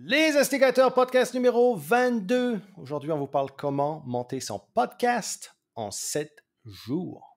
Les Instigateurs, podcast numéro 22. Aujourd'hui, on vous parle comment monter son podcast en 7 jours.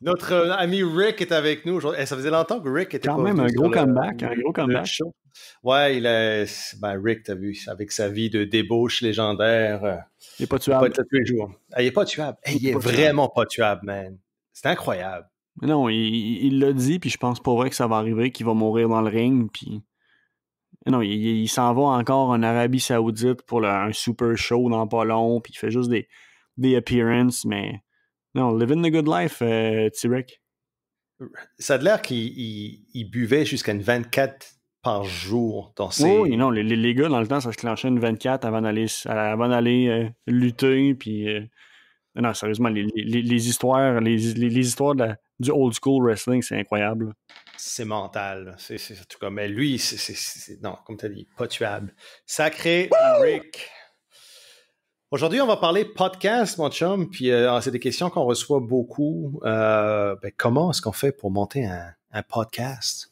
Notre euh, ami Rick est avec nous aujourd'hui. Eh, ça faisait longtemps que Rick était Quand pas même un gros, comeback, un gros comeback, Ouais, il est... ben Rick, t'as vu, avec sa vie de débauche légendaire. Euh, eh, il est pas tuable. Eh, il est pas tous il est pas tuable. il, est, vraiment pas tuable, man. C'est incroyable. non, il l'a dit, puis je pense pas vrai que ça va arriver, qu'il va mourir dans le ring, puis. Non, il, s'en va encore en Arabie Saoudite pour un super show dans pas long, puis il fait juste des, des appearances, mais non, Living the Good Life, euh, T-Rex. Ça a l'air qu'il buvait jusqu'à une 24 par jour. Oui, non, les, les, gars, dans le temps, ça se clenchait une 24 avant d'aller, avant euh, lutter. Puis, euh, Non, sérieusement, les, histoires, les, histoires du old school wrestling, c'est incroyable. C'est mental. C'est, tout comme. Mais lui, c'est, non, comme tu as dit, pas tuable. Sacré Rick. Aujourd'hui, on va parler podcast, mon chum, puis euh, ah, c'est des questions qu'on reçoit beaucoup. Euh, ben, comment est-ce qu'on fait pour monter un, podcast?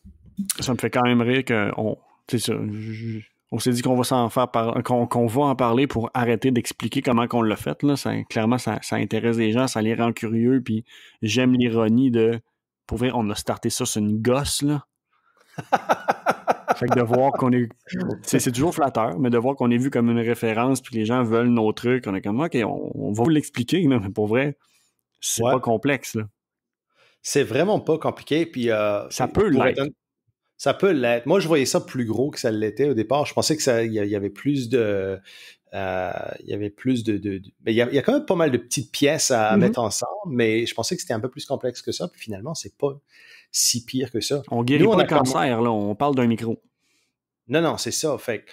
Ça me fait quand même rire qu'on on s'est dit qu'on va s'en faire qu'on va en parler pour arrêter d'expliquer comment qu'on l'a fait. Là. clairement, ça, intéresse les gens, ça les rend curieux, puis j'aime l'ironie de pour vrai, on a starté ça sur une gosse, là. de voir qu'on est. C'est toujours flatteur, mais de voir qu'on est vu comme une référence, puis les gens veulent nos trucs, on est comme, OK, on, va vous l'expliquer, mais pour vrai, c'est pas complexe. Là. C'est vraiment pas compliqué. Puis, euh, ça peut l'être. Ça peut l'être. Moi, je voyais ça plus gros que ça l'était au départ. Je pensais qu'il ça, y avait plus de, il y avait plus de, Mais il, y a, quand même pas mal de petites pièces à mm-hmm. mettre ensemble, mais je pensais que c'était un peu plus complexe que ça. Puis finalement, c'est pas, si pire que ça. On guérit pas on le cancer, là, on parle d'un micro. Non, non, c'est ça. Fait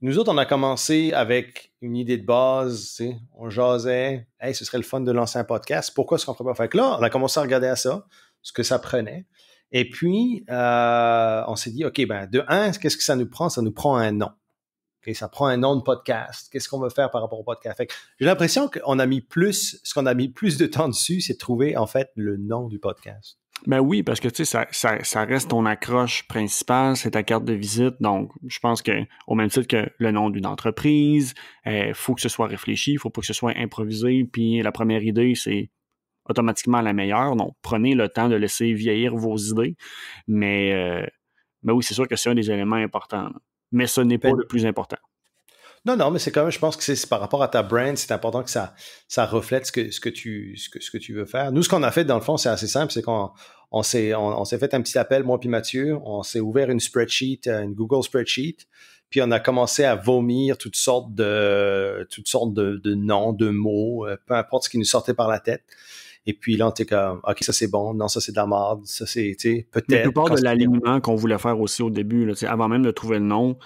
nous autres, on a commencé avec une idée de base, on jasait, hey, ce serait le fun de lancer un podcast, pourquoi est-ce qu'on ne ferait pas? là, on a commencé à regarder à ça, ce que ça prenait. Et puis, euh, on s'est dit, OK, ben, de un, qu'est-ce que ça nous prend? Ça nous prend un nom. et ça prend un nom de podcast. Qu'est-ce qu'on veut faire par rapport au podcast? J'ai l'impression qu'on a mis plus, ce qu'on a mis plus de temps dessus, c'est de trouver, en fait, le nom du podcast. Ben oui, parce que tu sais, ça, reste ton accroche principale, c'est ta carte de visite. Donc, je pense que au même titre que le nom d'une entreprise, il euh, faut que ce soit réfléchi, il faut pas que ce soit improvisé. Puis la première idée, c'est automatiquement la meilleure. Donc, prenez le temps de laisser vieillir vos idées. Mais, euh, oui, c'est sûr que c'est un des éléments importants. Mais ce n'est pas ben le plus important. Non, non, mais c'est quand même, je pense que c'est par rapport à ta brand, c'est important que ça, ça reflète ce que, ce, que tu, ce, que, tu veux faire. Nous, ce qu'on a fait, dans le fond, c'est assez simple, c'est qu'on on, s'est on, fait un petit appel, moi puis Mathieu, on s'est ouvert une spreadsheet, euh, une Google spreadsheet, puis on a commencé à vomir toutes sortes de, toutes sortes de, noms, de mots, euh, peu importe ce qui nous sortait par la tête. Et puis là, on était comme, OK, ça c'est bon, non, ça c'est de la merde, ça c'est, tu sais, peut-être. La plupart de l'alignement qu'on voulait faire aussi au début, avant même de trouver le nom,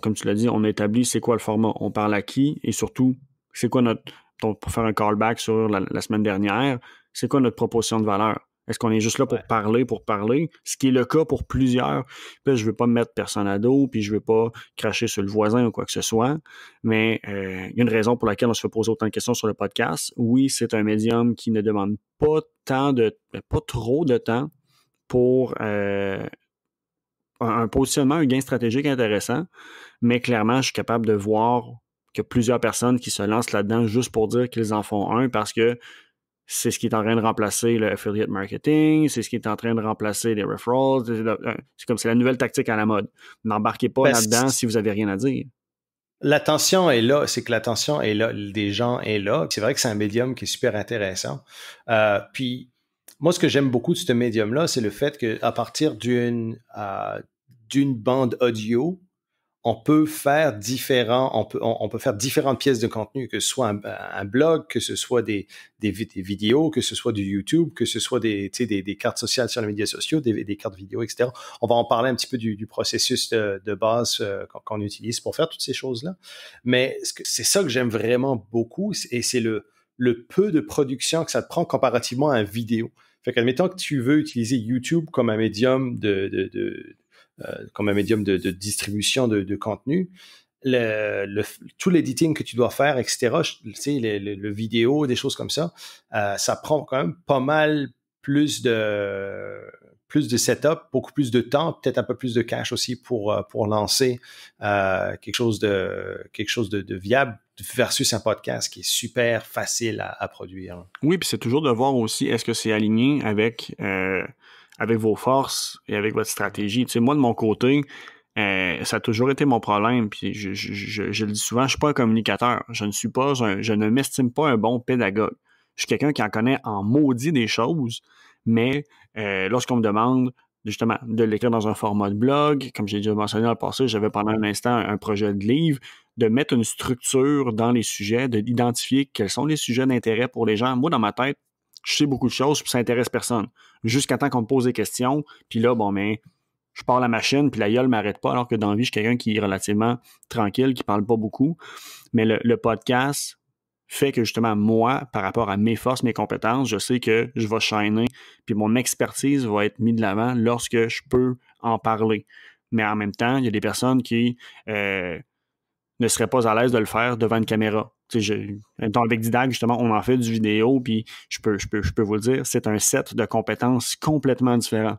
comme tu l'as dit, on établit c'est quoi le format, on parle à qui et surtout, c'est quoi notre. pour faire un callback sur la, semaine dernière, c'est quoi notre proposition de valeur? Est-ce qu'on est juste là pour parler, pour parler? Ce qui est le cas pour plusieurs. Puis je ne veux pas mettre personne à dos, puis je ne veux pas cracher sur le voisin ou quoi que ce soit. Mais euh, il y a une raison pour laquelle on se fait poser autant de questions sur le podcast. Oui, c'est un médium qui ne demande pas tant de pas trop de temps pour euh, un positionnement, un gain stratégique intéressant, mais clairement, je suis capable de voir que plusieurs personnes qui se lancent là-dedans juste pour dire qu'ils en font un parce que c'est ce qui est en train de remplacer le affiliate marketing, c'est ce qui est en train de remplacer les referrals. C'est euh, comme c'est la nouvelle tactique à la mode. N'embarquez pas ben, là-dedans si vous n'avez rien à dire. L'attention est là, c'est que l'attention est là, des gens est là. C'est vrai que c'est un médium qui est super intéressant. Euh, puis moi, ce que j'aime beaucoup de ce médium-là, c'est le fait qu'à partir d'une bande audio, on peut faire différents, on peut, faire différentes pièces de contenu, que ce soit un, blog, que ce soit des, vidéos, que ce soit du YouTube, que ce soit des, des, cartes sociales sur les médias sociaux, des, cartes vidéo, etc. On va en parler un petit peu du, processus de, base euh, qu'on utilise pour faire toutes ces choses-là. Mais c'est ça que j'aime vraiment beaucoup et c'est le, le peu de production que ça prend comparativement à un vidéo. Fait qu'admettons que tu veux utiliser YouTube comme un médium de, euh, comme un médium de, distribution de, contenu, le, tout l'editing que tu dois faire, etc., tu sais, le, vidéo, des choses comme ça, euh, ça prend quand même pas mal plus de plus de setup, beaucoup plus de temps, peut-être un peu plus de cash aussi pour euh, pour lancer quelque chose de quelque chose de viable versus un podcast qui est super facile à, produire. Oui, puis c'est toujours de voir aussi est-ce que c'est aligné avec, euh, avec vos forces et avec votre stratégie. Tu moi, de mon côté, euh, ça a toujours été mon problème, puis je, le dis souvent, je suis pas un communicateur. Je ne suis pas, je ne m'estime pas un bon pédagogue. Je suis quelqu'un qui en connaît en maudit des choses, mais euh, lorsqu'on me demande justement de l'écrire dans un format de blog, comme j'ai déjà mentionné dans le passé, j'avais pendant un instant un projet de livre, de mettre une structure dans les sujets, d'identifier quels sont les sujets d'intérêt pour les gens. Moi, dans ma tête, je sais beaucoup de choses, puis ça intéresse personne. Jusqu'à temps qu'on me pose des questions, puis là, bon, mais ben, je parle à la machine, puis la gueule m'arrête pas, alors que dans la vie, je suis quelqu'un qui est relativement tranquille, qui parle pas beaucoup. Mais le, podcast fait que justement, moi, par rapport à mes forces, mes compétences, je sais que je vais shiner, puis mon expertise va être mise de l'avant lorsque je peux en parler. Mais en même temps, il y a des personnes qui euh, ne serait pas à l'aise de le faire devant une caméra. Je, avec Didac, justement, on en fait du vidéo, puis je peux, je peux, je peux vous le dire, c'est un set de compétences complètement différent.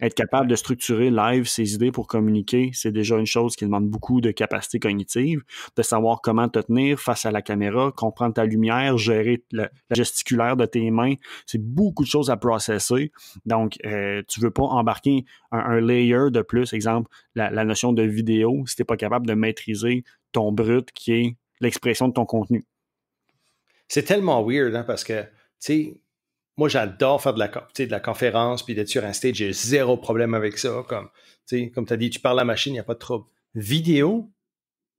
Être capable de structurer live ses idées pour communiquer, c'est déjà une chose qui demande beaucoup de capacité cognitive, de savoir comment te tenir face à la caméra, comprendre ta lumière, gérer la, gesticulaire de tes mains. C'est beaucoup de choses à processer. Donc, euh, tu ne veux pas embarquer un, layer de plus, exemple, la, la notion de vidéo, si tu n'es pas capable de maîtriser ton brut qui est l'expression de ton contenu. C'est tellement weird hein, parce que, tu sais, moi j'adore faire de la, conférence puis d'être sur un stage, j'ai zéro problème avec ça. Comme tu comme as dit, tu parles à la machine, il n'y a pas de trouble. Vidéo,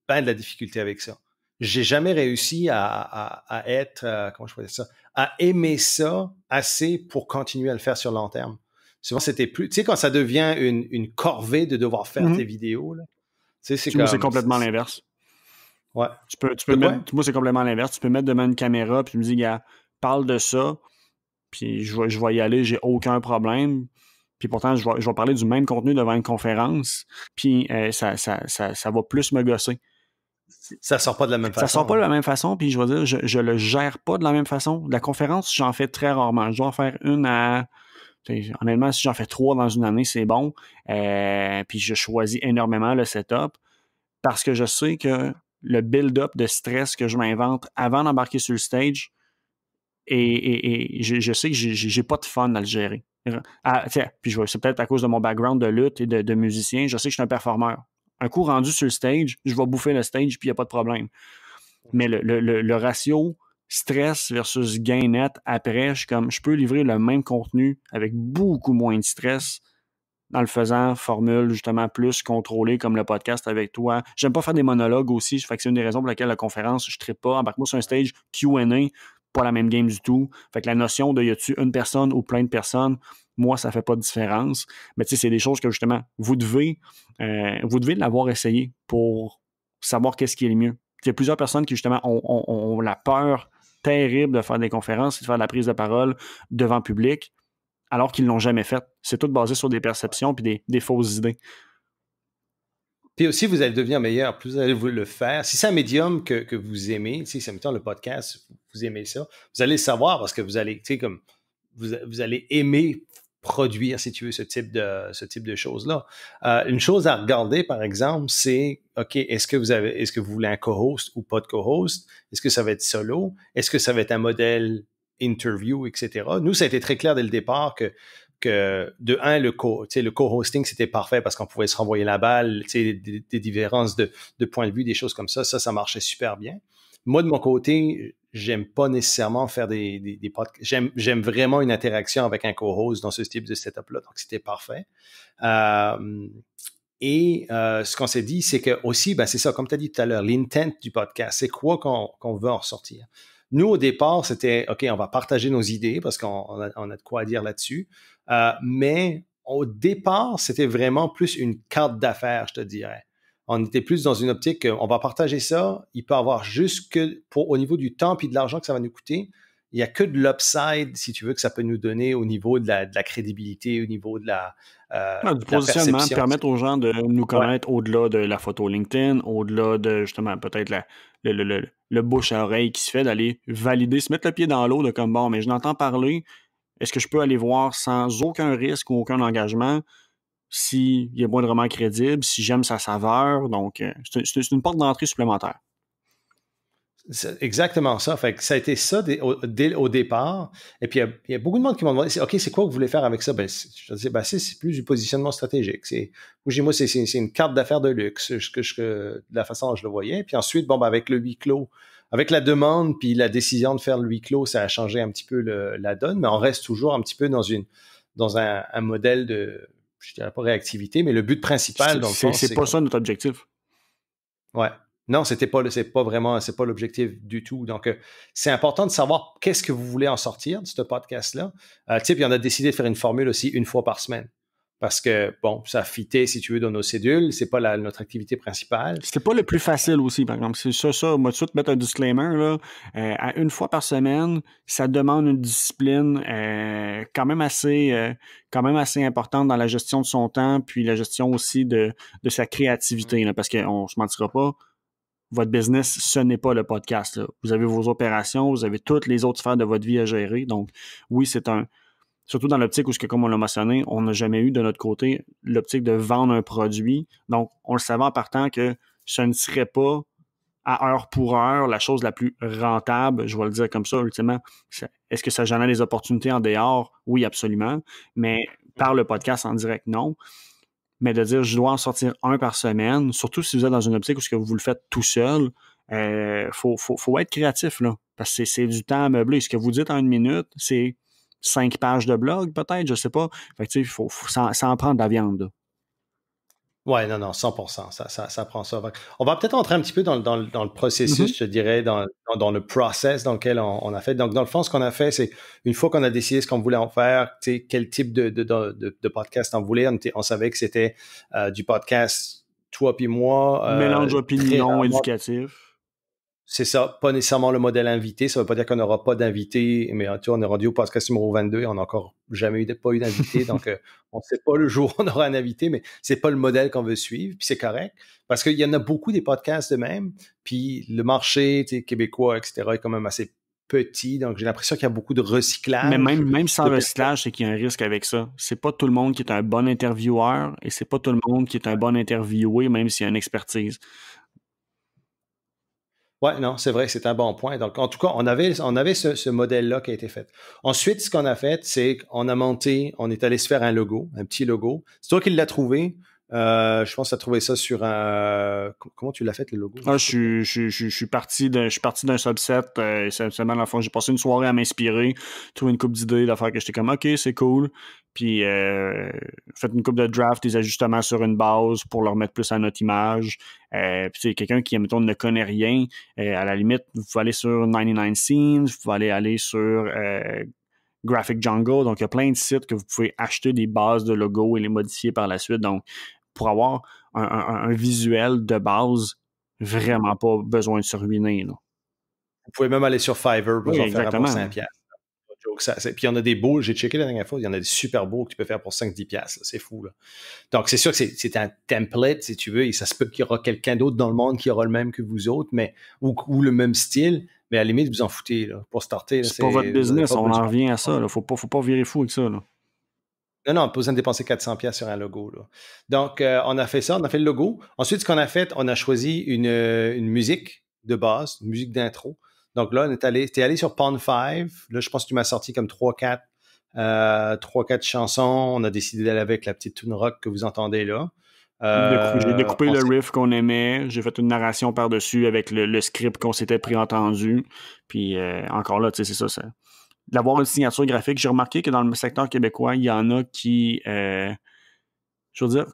ben de la difficulté avec ça. J'ai jamais réussi à, être, euh, comment je ça, à aimer ça assez pour continuer à le faire sur long terme. Souvent, c'était plus, tu sais, quand ça devient une, corvée de devoir faire mm-hmm. tes vidéos, là, c'est, c'est complètement l'inverse. Ouais. Tu peux, moi, c'est complètement l'inverse. Tu peux mettre devant une caméra, puis me dis, gars, parle de ça, puis je vais, je vais y aller, j'ai aucun problème. Puis pourtant, je vais, parler du même contenu devant une conférence, puis euh, ça, ça, va plus me gosser. Ça sort pas de la même façon. Ça sort pas de la hein. même façon, puis je vais dire, je, je le gère pas de la même façon. La conférence, j'en fais très rarement. Je dois en faire une à. Honnêtement, si j'en fais trois dans une année, c'est bon. Euh, puis je choisis énormément le setup parce que je sais que le build-up de stress que je m'invente avant d'embarquer sur le stage. Et, je, sais que j'ai pas de fun à le gérer. c'est peut-être à cause de mon background de lutte et de, musicien, je sais que je suis un performeur. Un coup rendu sur le stage, je vais bouffer le stage, puis il n'y a pas de problème. Mais le, ratio stress versus gain net après, je, comme, je peux livrer le même contenu avec beaucoup moins de stress en le faisant, formule justement plus contrôlée comme le podcast avec toi. J'aime pas faire des monologues aussi, que c'est une des raisons pour laquelle la conférence, je ne pas. Embarque-moi sur un stage QA, pas la même game du tout. Fait que la notion de y a-tu une personne ou plein de personnes, moi, ça fait pas de différence. Mais tu sais, c'est des choses que justement, vous devez, euh, vous devez l'avoir essayé pour savoir qu'est-ce qui est le mieux. Il y a plusieurs personnes qui justement ont, la peur terrible de faire des conférences, et de faire de la prise de parole devant public alors qu'ils ne l'ont jamais fait. C'est tout basé sur des perceptions puis des, fausses idées. Puis aussi, vous allez devenir meilleur, plus vous allez vous le faire. Si c'est un médium que, vous aimez, si c'est mettons le podcast, vous aimez ça, vous allez le savoir parce que vous allez, tu comme vous, allez aimer produire, si tu veux, ce type de, ce type de choses-là. Euh, une chose à regarder, par exemple, c'est OK, est-ce que vous avez est-ce que vous voulez un co-host ou pas de co-host? Est-ce que ça va être solo? Est-ce que ça va être un modèle Interview, etc. Nous, ça a été très clair dès le départ que que de un, le co, le co-hosting, c'était parfait parce qu'on pouvait se renvoyer la balle, des, des différences de, de point de vue, des choses comme ça. Ça, ça marchait super bien. Moi, de mon côté, j'aime pas nécessairement faire des, des, podcasts. J'aime, vraiment une interaction avec un co-host dans ce type de setup-là. Donc, c'était parfait. et euh, ce qu'on s'est dit, c'est que aussi, ben, c'est ça, comme tu as dit tout à l'heure, l'intent du podcast, c'est quoi qu'on, qu'on veut en sortir. Nous, au départ, c'était, OK, on va partager nos idées parce qu'on a, de quoi dire là-dessus. Euh, mais au départ, c'était vraiment plus une carte d'affaires, je te dirais. On était plus dans une optique, on va partager ça, il peut avoir juste que, pour, au niveau du temps et de l'argent que ça va nous coûter, il n'y a que de l'upside, si tu veux, que ça peut nous donner au niveau de la, crédibilité, au niveau de la. Euh, du positionnement, permettre aux gens de nous connaître au-delà de la photo LinkedIn, au-delà de justement peut-être la, le le bouche à oreille qui se fait d'aller valider, se mettre le pied dans l'eau de comme bon, mais je n'entends parler, est-ce que je peux aller voir sans aucun risque ou aucun engagement s'il si est roman crédible, si j'aime sa saveur? Donc, euh, c'est une porte d'entrée supplémentaire. Exactement ça. Fait que ça a été ça dès au, départ. Et puis, il y, a beaucoup de monde qui m'ont demandé OK, c'est quoi que vous voulez faire avec ça ben, Je disais ben, c'est plus du positionnement stratégique. Moi, c'est une carte d'affaires de luxe, que je, de la façon dont je le voyais. Puis ensuite, bon, ben, avec le huis clos, avec la demande, puis la décision de faire le huis clos, ça a changé un petit peu la donne, mais on reste toujours un petit peu dans, une, dans un, modèle de, je dirais pas réactivité, mais le but principal. C'est pas ça notre objectif. Ouais. Non, c'était pas, c'est pas vraiment, c'est pas l'objectif du tout. Donc, euh, c'est important de savoir qu'est-ce que vous voulez en sortir de ce podcast-là. Euh, tu sais, puis on a décidé de faire une formule aussi une fois par semaine. Parce que, bon, ça fitait, si tu veux, dans nos cédules. C'est pas notre activité principale. C'est pas le plus facile aussi, par exemple. C'est ça, ça. Moi, tout de suite, mettre un disclaimer, là. Euh, à une fois par semaine, ça demande une discipline euh, quand même assez, quand même assez importante dans la gestion de son temps, puis la gestion aussi de, sa créativité, mm. Parce qu'on se mentira pas votre business, ce n'est pas le podcast. Vous avez vos opérations, vous avez toutes les autres sphères de votre vie à gérer. Donc, oui, c'est un. Surtout dans l'optique où, comme on l'a mentionné, on n'a jamais eu de notre côté l'optique de vendre un produit. Donc, on le savait en partant que ce ne serait pas à heure pour heure la chose la plus rentable, je vais le dire comme ça, ultimement. Est-ce que ça génère des opportunités en dehors? Oui, absolument. Mais par le podcast en direct, non mais de dire je dois en sortir un par semaine, surtout si vous êtes dans une optique où que vous le faites tout seul, il euh, faut, être créatif, là, parce que c'est du temps à meubler. Ce que vous dites en une minute, c'est cinq pages de blog, peut-être, je sais pas. Fait faut, faut, prendre de la viande. Ouais, non, non, 100%. Ça, ça, ça prend ça. On va peut-être entrer un petit peu dans, dans, dans le processus, mm-hmm. je dirais, dans, dans, le process dans lequel on, a fait. Donc, dans le fond, ce qu'on a fait, c'est une fois qu'on a décidé ce qu'on voulait en faire, quel type de, de, de, podcast on voulait, on, savait que c'était euh, du podcast toi puis moi. Euh, Mélange opinion éducatif c'est ça, pas nécessairement le modèle invité. Ça ne veut pas dire qu'on n'aura pas d'invité, mais tu vois, on est rendu au podcast numéro 22, on n'a encore jamais eu, pas eu d'invité. donc, euh, on ne sait pas le jour où on aura un invité, mais ce n'est pas le modèle qu'on veut suivre. Puis c'est correct, parce qu'il y en a beaucoup des podcasts de même. Puis le marché québécois, etc., est quand même assez petit. Donc, j'ai l'impression qu'il y a beaucoup de recyclage. Mais même, même sans recyclage, c'est qu'il y a un risque avec ça. C'est pas tout le monde qui est un bon intervieweur et c'est pas tout le monde qui est un bon interviewé, même s'il y a une expertise. Oui, non, c'est vrai, c'est un bon point. Donc, en tout cas, on avait, ce, ce modèle-là qui a été fait. Ensuite, ce qu'on a fait, c'est qu'on a monté, on est allé se faire un logo, un petit logo. C'est toi qui l'as trouvé. Euh, je pense à trouver ça sur un. Euh, comment tu l'as fait, le logo? Ah, je, suis parti d'un, je suis parti d'un subset. seulement, j'ai passé une soirée à m'inspirer, trouver une coupe d'idées, d'affaires que j'étais comme, OK, c'est cool. Puis, euh, fait une coupe de draft, des ajustements sur une base pour leur mettre plus à notre image. Euh, puis, c'est quelqu'un qui, mettons, ne connaît rien. à la limite, vous pouvez aller sur 99 Scenes, vous pouvez aller, aller sur. Graphic Jungle. Donc, il y a plein de sites que vous pouvez acheter des bases de logos et les modifier par la suite. Donc, pour avoir un, visuel de base, vraiment pas besoin de se ruiner. Là. Vous pouvez même aller sur Fiverr pour faire 5$. puis il y en a des beaux, j'ai checké la dernière fois, il y en a des super beaux que tu peux faire pour 5-10$. C'est fou. Là. Donc, c'est sûr que c'est un template, si tu veux, et ça se peut qu'il y aura quelqu'un d'autre dans le monde qui aura le même que vous autres, mais ou, le même style, mais à la limite, vous en foutez là, pour starter. C'est pour votre business, on en revient à ça. Il ne faut pas, faut pas virer fou avec ça. Non, non, pas besoin de dépenser 400 pièces sur un logo. Donc, euh, on a fait ça, on a fait le logo. Ensuite, ce qu'on a fait, on a choisi une, euh, musique de base, une musique d'intro. Donc là, on est allé, t'es allé sur Pond 5. Là, je pense que tu m'as sorti comme 3, 4, euh, chansons. On a décidé d'aller avec la petite tune rock que vous entendez là. j'ai découpé le riff qu'on aimait, j'ai fait une narration par-dessus avec le, script qu'on s'était entendu. Puis encore là, tu sais, c'est ça, ça, d'avoir une signature graphique. J'ai remarqué que dans le secteur québécois, il y en a qui, euh, je veux dire,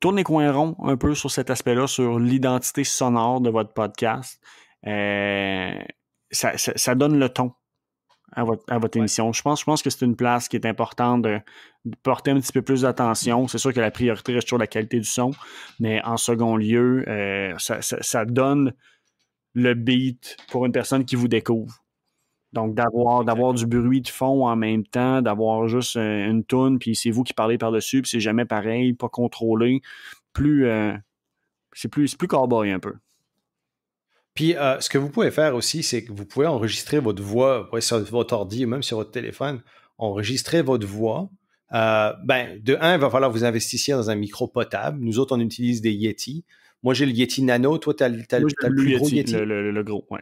tournent les coins ronds un peu sur cet aspect-là, sur l'identité sonore de votre podcast. Euh, ça, donne le ton à votre, émission. Je pense, je pense que c'est une place qui est importante de, porter un petit peu plus d'attention. C'est sûr que la priorité reste toujours la qualité du son, mais en second lieu, euh, ça donne le beat pour une personne qui vous découvre. Donc, d'avoir, d'avoir du bruit de fond en même temps, d'avoir juste euh, une toune, puis c'est vous qui parlez par-dessus, puis c'est jamais pareil, pas contrôlé. Plus, euh, c'est plus, c'est plus un peu. Puis, euh, ce que vous pouvez faire aussi, c'est que vous pouvez enregistrer votre voix sur votre ordi ou même sur votre téléphone, enregistrer votre voix. ben, de un, il va falloir vous investir dans un micro potable. Nous autres, on utilise des Yeti. Moi, j'ai le Yeti Nano. Toi, tu as, le plus gros Yeti. gros, ouais.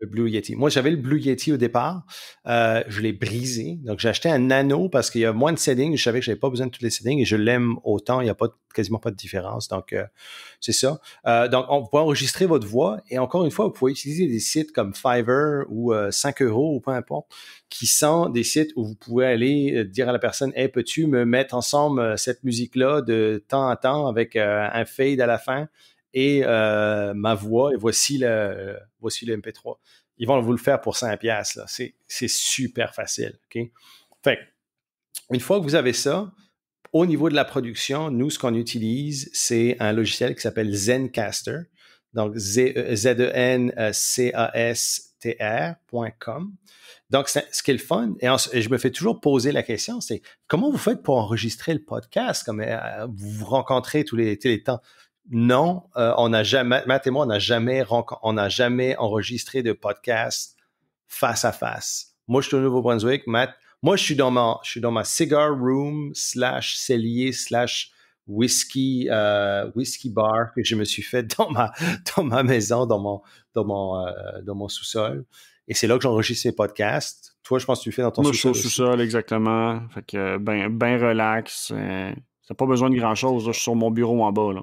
Le Blue Yeti. Moi, j'avais le Blue Yeti au départ. Euh, je l'ai brisé. Donc, j'ai acheté un nano parce qu'il y a moins de settings. Je savais que je n'avais pas besoin de tous les settings et je l'aime autant. Il n'y a pas, quasiment pas de différence. Donc, euh, c'est ça. Euh, donc, on peut enregistrer votre voix. Et encore une fois, vous pouvez utiliser des sites comme Fiverr ou 5 euros ou peu importe, qui sont des sites où vous pouvez aller dire à la personne Hey, peux-tu me mettre ensemble cette musique-là de temps en temps avec un fade à la fin et euh, ma voix, et voici le, voici le MP3. Ils vont vous le faire pour 5 pièces. C'est super facile. OK? une fois que vous avez ça, au niveau de la production, nous, ce qu'on utilise, c'est un logiciel qui s'appelle Zencaster. Donc, Z-E-N-C-A-S-T-R.com. Euh, e Donc, ce qui est le fun, et, je me fais toujours poser la question, c'est comment vous faites pour enregistrer le podcast? Comme euh, vous vous rencontrez tous les, tous les temps non, euh, on n'a jamais, Matt et moi, on n'a jamais, jamais enregistré de podcast face à face. Moi, je suis au Nouveau-Brunswick. Matt, moi, je suis dans ma, je suis dans ma cigar room slash cellier slash whisky, euh, bar que je me suis fait dans ma, dans ma maison, dans mon, euh, mon, sous-sol. Et c'est là que j'enregistre mes podcasts. Toi, je pense que tu fais dans ton sous-sol. sous-sol, exactement. Fait que, ben, ben relax. T'as pas besoin de grand-chose. Je suis sur mon bureau en bas, là.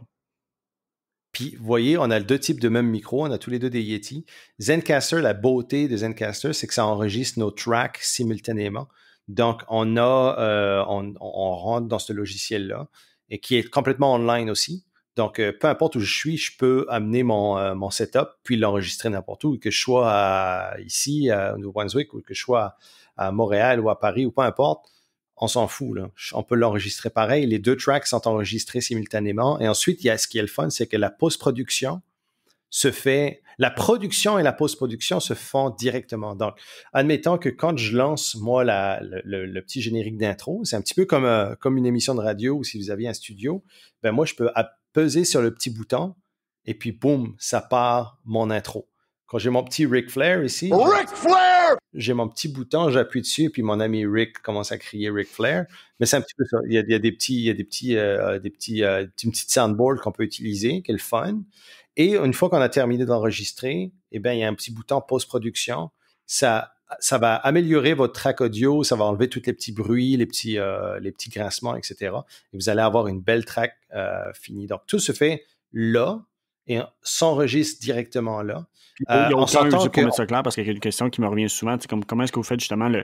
Puis, vous voyez, on a deux types de même micro, on a tous les deux des Yeti. Zencaster, la beauté de Zencaster, c'est que ça enregistre nos tracks simultanément. Donc, on a, euh, on, rentre dans ce logiciel-là et qui est complètement online aussi. Donc, euh, peu importe où je suis, je peux amener mon, euh, setup puis l'enregistrer n'importe où, que je sois ici, à, au brunswick ou que je sois à Montréal ou à Paris, ou peu importe on s'en fout. Là. On peut l'enregistrer pareil. Les deux tracks sont enregistrés simultanément. Et ensuite, il y a ce qui est le fun, c'est que la post-production se fait. La production et la post-production se font directement. Donc, admettons que quand je lance, moi, le, petit générique d'intro, c'est un petit peu comme, euh, comme une émission de radio ou si vous aviez un studio, ben moi, je peux peser sur le petit bouton et puis boum, ça part mon intro j'ai mon petit Ric Flair ici. Ric Flair! J'ai mon petit bouton, j'appuie dessus, et puis mon ami Rick commence à crier Ric Flair. Mais c'est un petit peu ça. Il y a, des petits, il y a des petits, euh, des petits, une euh, petite qu'on peut utiliser, qui le fun. Et une fois qu'on a terminé d'enregistrer, eh bien, il y a un petit bouton post-production. Ça, ça va améliorer votre track audio, ça va enlever tous les petits bruits, les petits, euh, les petits grincements, etc. Et vous allez avoir une belle track finie. Donc, tout se fait là, et s'enregistre directement là. il n'y a pour mettre ça clair, parce qu'il y a une question qui me revient souvent, c'est comme comment est-ce que vous faites justement le,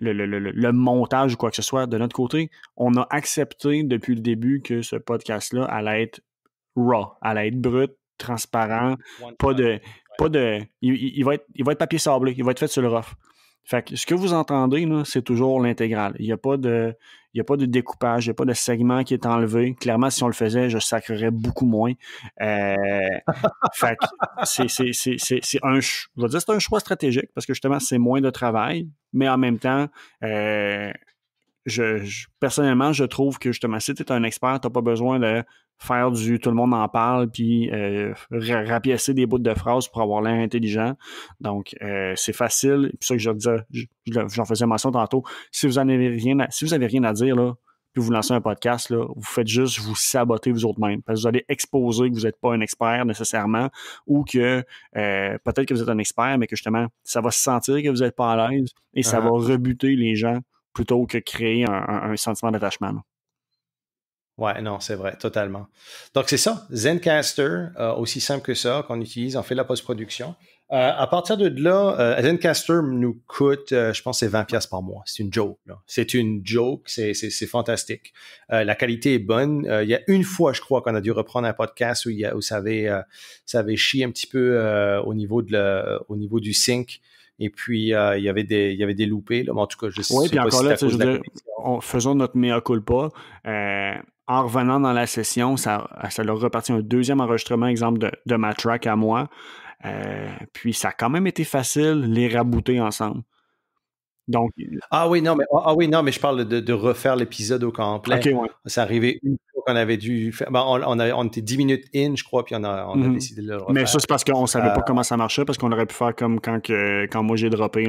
le, montage ou quoi que ce soit de notre côté? On a accepté depuis le début que ce podcast-là allait être raw, allait être brut, transparent, pas de... Pas de il, va être, il va être papier sablé, il va être fait sur le rough. Fait ce que vous entendez, c'est toujours l'intégral. Il n'y a pas de. Il n'y a pas de découpage, il n'y a pas de segment qui est enlevé. Clairement, si on le faisait, je sacrerais beaucoup moins. Euh, fait c'est un, je dire, c'est un choix stratégique parce que justement, c'est moins de travail, mais en même temps, euh, je, personnellement, je trouve que justement, si tu es un expert, tu n'as pas besoin de faire du tout le monde en parle puis euh, des bouts de phrases pour avoir l'air intelligent. Donc, euh, c'est facile. Puis ça que je j'en faisais mention tantôt. Si vous n'avez rien, à, si vous avez rien à dire, là, puis vous lancez un podcast, là, vous faites juste vous saboter vous autres même Parce que vous allez exposer que vous n'êtes pas un expert nécessairement ou que euh, peut-être que vous êtes un expert, mais que justement, ça va se sentir que vous n'êtes pas à l'aise et ça uh-huh. va rebuter les gens plutôt que créer un, sentiment d'attachement. Ouais, non, c'est vrai, totalement. Donc, c'est ça, Zencaster, euh, aussi simple que ça, qu'on utilise, on fait la post-production. Euh, à partir de là, euh, Zencaster nous coûte, je pense, c'est 20$ par mois. C'est une joke. C'est une joke, c'est fantastique. la qualité est bonne. il y a une fois, je crois, qu'on a dû reprendre un podcast où, où ça, avait, chié un petit peu au, niveau de au niveau du sync. Et puis, euh, il y avait des, y avait des loupés. Mais en tout cas, je sais Oui, puis pas encore là, on, faisons notre mea culpa. Euh, en revenant dans la session, ça, ça leur repartit un deuxième enregistrement, exemple, de, de ma track à moi. Euh, puis, ça a quand même été facile les rabouter ensemble ah oui, non, mais, ah, ah oui, non, mais je parle de, refaire l'épisode au complet. Okay, ouais. C'est arrivé une fois qu'on avait dû faire. Ben, on, était 10 minutes in, je crois, puis on a, mhm. décidé de le refaire. Mais ça, c'est parce qu'on ne savait pas euh comment ça marchait, parce qu'on aurait pu faire comme quand, que, quand moi j'ai droppé.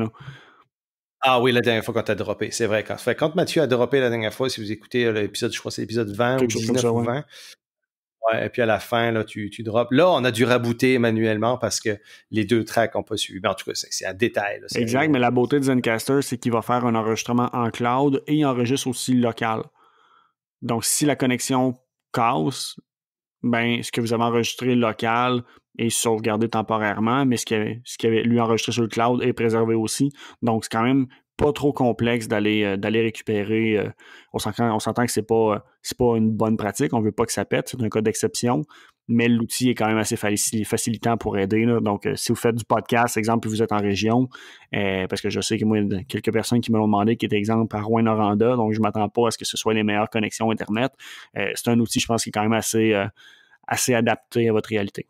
Ah oui, la dernière fois quand tu as droppé, c'est vrai. Quand, quand Mathieu a droppé la dernière fois, si vous écoutez euh, l'épisode, je crois que c'est l'épisode 20 ou 19 ou 20, et puis à la fin, là, tu, tu drops. Là, on a dû rabouter manuellement parce que les deux tracks n'ont pas suivi. Mais ben, en tout cas, c'est un détail. exact, mais la beauté de Zencaster, c'est qu'il va faire un enregistrement en cloud et il enregistre aussi local. Donc, si la connexion casse, ben, ce que vous avez enregistré local est sauvegardé temporairement, mais ce qu'il avait, qui avait, lui enregistré sur le cloud est préservé aussi. Donc, c'est quand même pas trop complexe d'aller euh, d'aller récupérer. Euh, on s'entend que c'est pas euh, pas une bonne pratique. On ne veut pas que ça pète. C'est un cas d'exception. Mais l'outil est quand même assez facilitant pour aider. Donc, si vous faites du podcast, exemple, vous êtes en région, parce que je sais que moi, quelques personnes qui me l'ont demandé, qui est exemple à Rouen-Noranda, donc je ne m'attends pas à ce que ce soit les meilleures connexions Internet. c'est un outil, je pense, qui est quand même assez, assez adapté à votre réalité.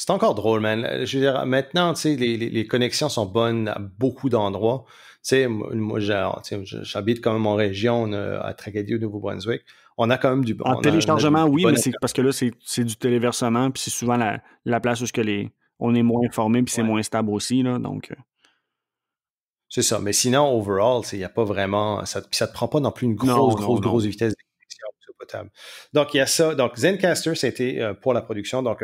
C'est encore drôle, man. Euh, je veux dire, maintenant, tu sais, les, connexions sont bonnes à beaucoup d'endroits. Tu sais, moi, j'habite quand même en région à Tracadie, au Nouveau-Brunswick. On a quand même du bon. En téléchargement, oui, mais c'est parce que là, c'est du téléversement, puis c'est souvent la, place où que les, on est moins informé, puis c'est moins stable aussi, là, donc. Euh. C'est ça. Mais sinon, overall, il n'y a pas vraiment. Ça ne te prend pas non plus une grosse, grosse, grosse vitesse de potable. Donc, il y a ça. Donc, Zencaster, c'était euh, pour la production. Donc,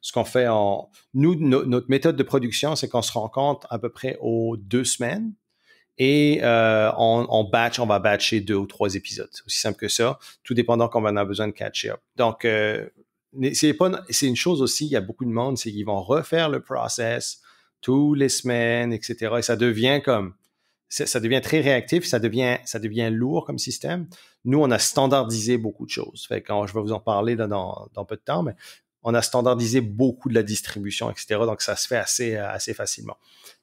ce qu'on fait en. Nous, notre méthode de production, c'est qu'on se rencontre à peu près aux deux semaines et euh, on, batch, on va batcher deux ou trois épisodes. aussi simple que ça, tout dépendant qu'on en a besoin de catch-up. Donc, euh, c'est une chose aussi, il y a beaucoup de monde, c'est qu'ils vont refaire le process tous les semaines, etc. Et ça devient comme ça devient très réactif, ça devient, ça devient lourd comme système. Nous, on a standardisé beaucoup de choses. Fait je vais vous en parler dans peu de temps, mais on a standardisé beaucoup de la distribution, etc. Donc, ça se fait assez, euh, assez facilement.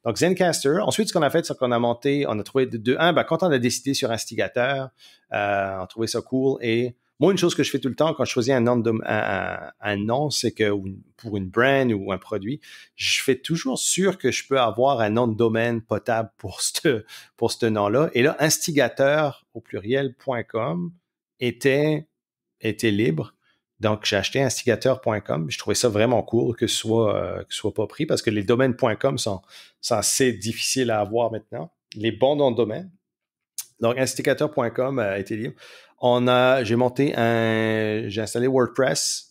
Donc, Zencaster. Ensuite, ce qu'on a fait, c'est qu'on a monté, on a trouvé de, un, quand ben, on a décidé sur Instigateur, euh, on trouvé ça cool. Et moi, une chose que je fais tout le temps quand je choisis un nom, de, un, nom c'est que pour une brand ou un produit, je fais toujours sûr que je peux avoir un nom de domaine potable pour ce pour ce nom-là. Et là, Instigateur au pluriel.com était, était libre donc, j'ai acheté instigateur.com. Je trouvais ça vraiment cool que ce soit, euh, que soit pas pris parce que les domaines.com sont, assez difficiles à avoir maintenant. Les bons dans le domaine. Donc, instigateur.com euh, a été libre. On a, j'ai monté un, j'ai installé WordPress.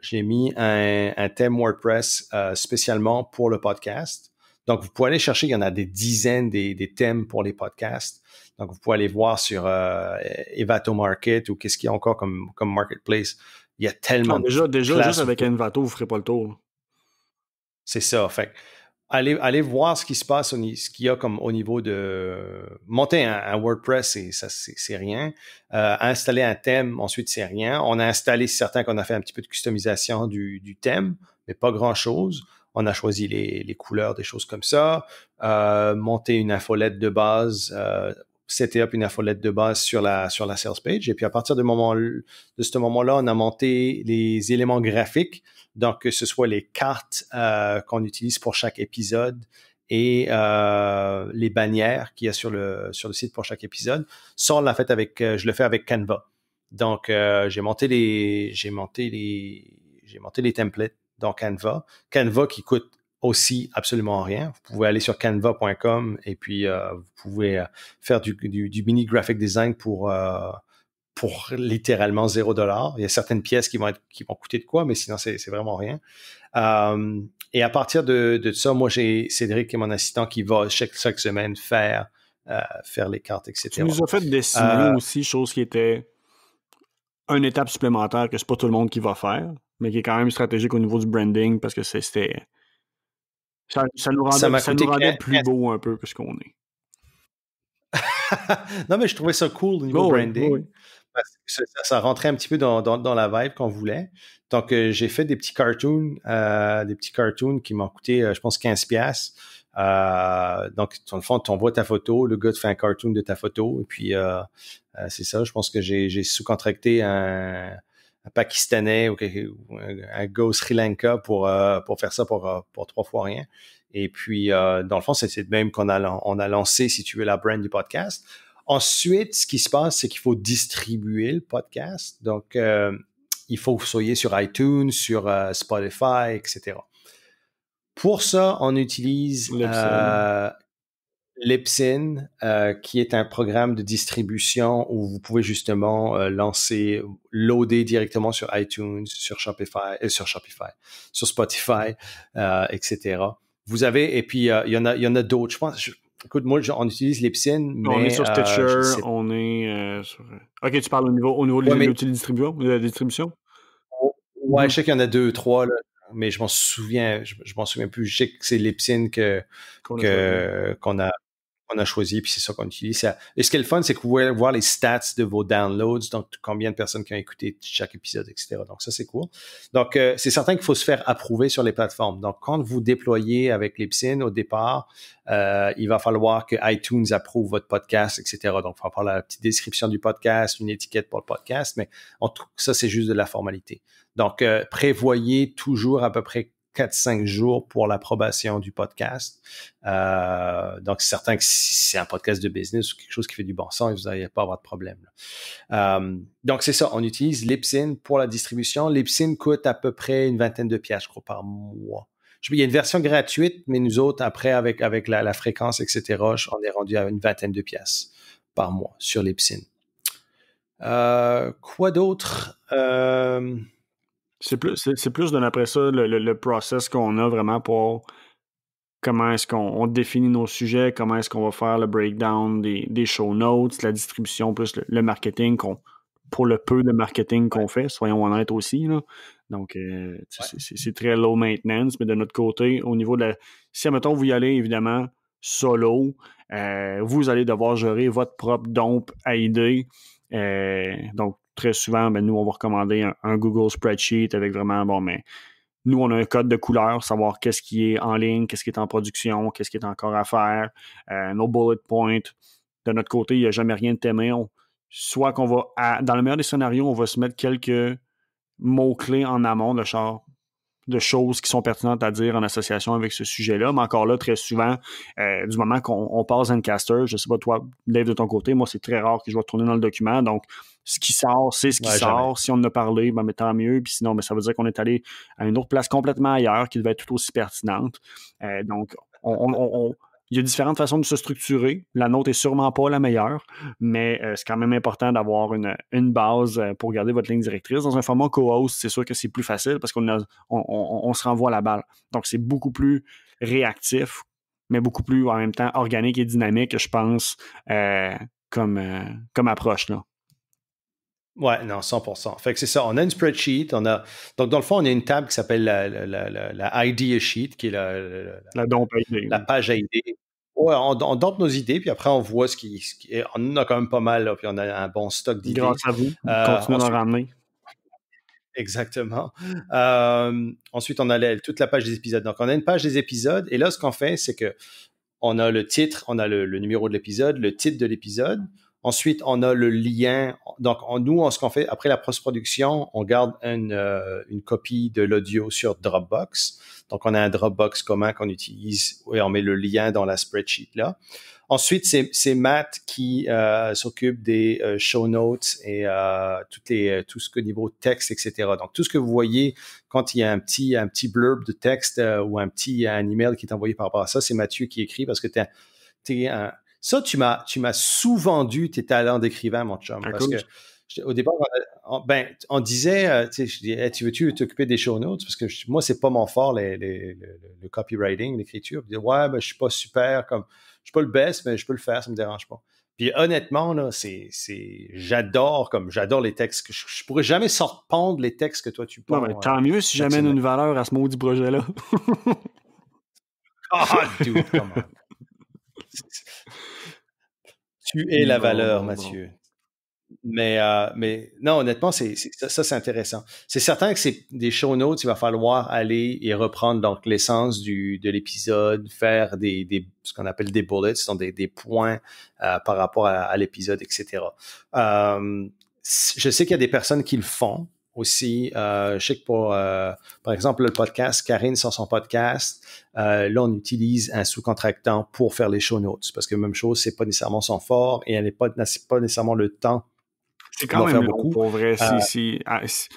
J'ai mis un, thème WordPress euh, spécialement pour le podcast. Donc, vous pouvez aller chercher, il y en a des dizaines des thèmes pour les podcasts. Donc, vous pouvez aller voir sur euh, Evato Market ou qu'est-ce qu'il y a encore comme, comme marketplace. Il y a tellement ah, déjà, Déjà, juste avec Evato, vous ne ferez pas le tour. C'est ça. Fait allez, allez voir ce qui se passe, ce qu'il y a comme au niveau de. Monter un, WordPress, c'est rien. Euh, installer un thème, ensuite, c'est rien. On a installé certains qu'on a fait un petit peu de customisation du, thème, mais pas grand-chose. On a choisi les, couleurs, des choses comme ça. Euh, monter une infolette de base c'était up une infolette de base sur la, sur la sales page. Et puis à partir de, ce moment-là, on a monté les éléments graphiques, donc que ce soit les cartes euh, qu'on utilise pour chaque épisode et euh, les bannières qu'il y a sur le, sur le site pour chaque épisode. Ça, on l'a fait avec, euh, je le fais avec Canva. Donc, j'ai monté les, j'ai monté les, j'ai monté les templates dans Canva. Canva qui coûte aussi absolument rien. Vous pouvez aller sur canva.com et puis euh, vous pouvez euh, faire du, mini graphic design pour, euh, pour littéralement zéro dollar. Il y a certaines pièces qui vont, être, qui vont coûter de quoi, mais sinon, c'est vraiment rien. et à partir de, ça, moi, j'ai Cédric qui est mon assistant qui va chaque, semaine faire, faire les cartes, etc. Tu nous as fait dessiner aussi, chose qui était une étape supplémentaire que ce n'est pas tout le monde qui va faire, mais qui est quand même stratégique au niveau du branding parce que c'était ça, nous rendait, plus beau un peu que ce qu'on est. non, mais je trouvais ça cool au niveau oh, branding. ça, rentrait un petit peu dans, la vibe qu'on voulait. Donc, euh, j'ai fait des petits cartoons, euh, des petits cartoons qui m'ont coûté, euh, je pense, 15$. Euh, donc, dans le fond, tu envoies ta photo, le gars te fait un cartoon de ta photo, et puis c'est ça. Je pense que j'ai sous-contracté un, pakistanais ou, un Go Sri Lanka pour, euh, pour faire ça pour, euh, pour trois fois rien. Et puis, euh, dans le fond, c'est de même qu'on a, on a lancé, si tu veux, la brand du podcast. Ensuite, ce qui se passe, c'est qu'il faut distribuer le podcast. Donc, il faut que vous soyez sur iTunes, sur Spotify, etc. Pour ça, on utilise Lipsyn, euh, qui est un programme de distribution où vous pouvez justement euh, lancer, loader directement sur iTunes, sur Shopify, et euh, sur Shopify, sur Spotify, etc. Vous avez, et puis il y en a, d'autres. Je pense, écoute, moi, on utilise Lipsyn, mais. On est sur Stitcher, on est Ok, tu parles au niveau, au niveau de, mais... de, la distribution? Ouais, je sais qu'il y en a deux, trois, mais je m'en souviens, je, m'en souviens plus. Je sais que c'est Lipsyn que qu'on a, on a choisi, puis c'est ça qu'on utilise. Et ce qui est le fun, c'est que vous pouvez voir les stats de vos downloads, donc combien de personnes qui ont écouté chaque épisode, etc. Donc ça, c'est cool. Donc euh, c'est certain qu'il faut se faire approuver sur les plateformes. Donc quand vous déployez avec Libsyn au départ, euh, il va falloir que iTunes approuve votre podcast, etc. Donc il va la petite description du podcast, une étiquette pour le podcast, mais en tout ça, c'est juste de la formalité. Donc euh, prévoyez toujours à peu près 4-5 jours pour l'approbation du podcast. Euh, donc, c'est certain que si c'est un podcast de business ou quelque chose qui fait du bon sens, vous n'allez pas avoir de problème. Euh, donc, c'est ça, on utilise Libsyn pour la distribution. Libsyn coûte à peu près une vingtaine de pièces, je par mois. il y a une version gratuite, mais nous autres, après, avec, avec la, fréquence, etc., on est rendu à une vingtaine de pièces par mois sur Libsyn. Euh, quoi d'autre? C'est plus, c'est, de après ça le, process qu'on a vraiment pour comment est-ce qu'on définit nos sujets, comment est-ce qu'on va faire le breakdown des, show notes, la distribution, plus le, marketing qu'on pour le peu de marketing qu'on fait, soyons honnêtes aussi. Donc, euh, c'est très low maintenance, mais de notre côté, au niveau de la. Si, admettons, vous y allez évidemment solo, euh, vous allez devoir gérer votre propre domp à euh, donc, très souvent, ben, nous, on va recommander un, Google Spreadsheet avec vraiment, bon, mais nous, on a un code de couleur, savoir qu'est-ce qui est en ligne, qu'est-ce qui est en production, qu'est-ce qui est encore à faire, euh, nos bullet points. De notre côté, il n'y a jamais rien de témé. soit qu'on va, dans le meilleur des scénarios, on va se mettre quelques mots-clés en amont de char de choses qui sont pertinentes à dire en association avec ce sujet-là. Mais encore là, très souvent, euh, du moment qu'on passe caster, je sais pas, toi, lève de ton côté, moi, c'est très rare que je vais retourner dans le document. Donc, ce qui sort, c'est ce qui sort. Si on en a parlé, ben, tant mieux. Puis sinon, ben, ça veut dire qu'on est allé à une autre place complètement ailleurs qui devait être tout aussi pertinente. Euh, donc, on il y a différentes façons de se structurer. La nôtre n'est sûrement pas la meilleure, mais euh, c'est quand même important d'avoir une, base euh, pour garder votre ligne directrice. Dans un format co-host, c'est sûr que c'est plus facile parce qu'on on, se renvoie à la balle. Donc, c'est beaucoup plus réactif, mais beaucoup plus en même temps organique et dynamique, je pense, euh, comme, comme approche. Là. Ouais, non, 100%. Fait que c'est ça. On a une spreadsheet. On a... Donc, dans le fond, on a une table qui s'appelle la, la, idea sheet, qui est la, la, ID. page à Ouais, on, on nos idées, puis après, on voit ce qui, On en a quand même pas mal, puis on a un bon stock d'idées. Grâce à vous, euh, ramener. Exactement. Euh, ensuite, on a toute la page des épisodes. Donc, on a une page des épisodes, et là, ce qu'on fait, c'est que on a le titre, on a le numéro de l'épisode, le titre de l'épisode, Ensuite, on a le lien. Donc, nous, on, ce qu'on fait après la post-production, on garde euh, une, copie de l'audio sur Dropbox. Donc, on a un Dropbox commun qu'on utilise et on met le lien dans la spreadsheet là. Ensuite, c'est Matt qui euh, s'occupe des euh, show notes et toutes les, tout ce que niveau texte, etc. Donc, tout ce que vous voyez quand il y a un petit, un petit blurb de texte ou un petit un email qui est envoyé par rapport à ça, c'est Mathieu qui écrit parce que tu es un, ça, tu m'as, tu m'as sous-vendu tes talents d'écrivain, mon chum. Parce que au départ, on, ben, disait, euh, tu sais, je tu veux-tu t'occuper des show notes? Parce que moi, c'est pas mon fort, le copywriting, l'écriture. Je ouais, ben, je suis pas super, comme, je suis pas le best, mais je peux le faire, ça me dérange pas. Puis honnêtement, là, c'est, j'adore comme j'adore les textes. je, pourrais jamais sortir les textes que toi tu peux tant mieux si j'amène une valeur à ce du projet-là. Ah, dude, come on. Tu es la valeur, Mathieu. Mais, euh, mais non, honnêtement, c'est, ça, c'est intéressant. C'est certain que c'est des show notes, il va falloir aller et reprendre donc l'essence de l'épisode, faire des, ce qu'on appelle des bullets, ce sont des, points euh, par rapport à, l'épisode, etc. Euh, je sais qu'il y a des personnes qui le font, aussi. Euh, je sais que pour, euh, par exemple, le podcast, Karine sur son podcast, euh, là, on utilise un sous-contractant pour faire les show notes parce que même chose, c'est pas nécessairement son fort et elle n'est pas, pas nécessairement le temps. C'est quand même faire beaucoup. pour vrai. Ah, si, si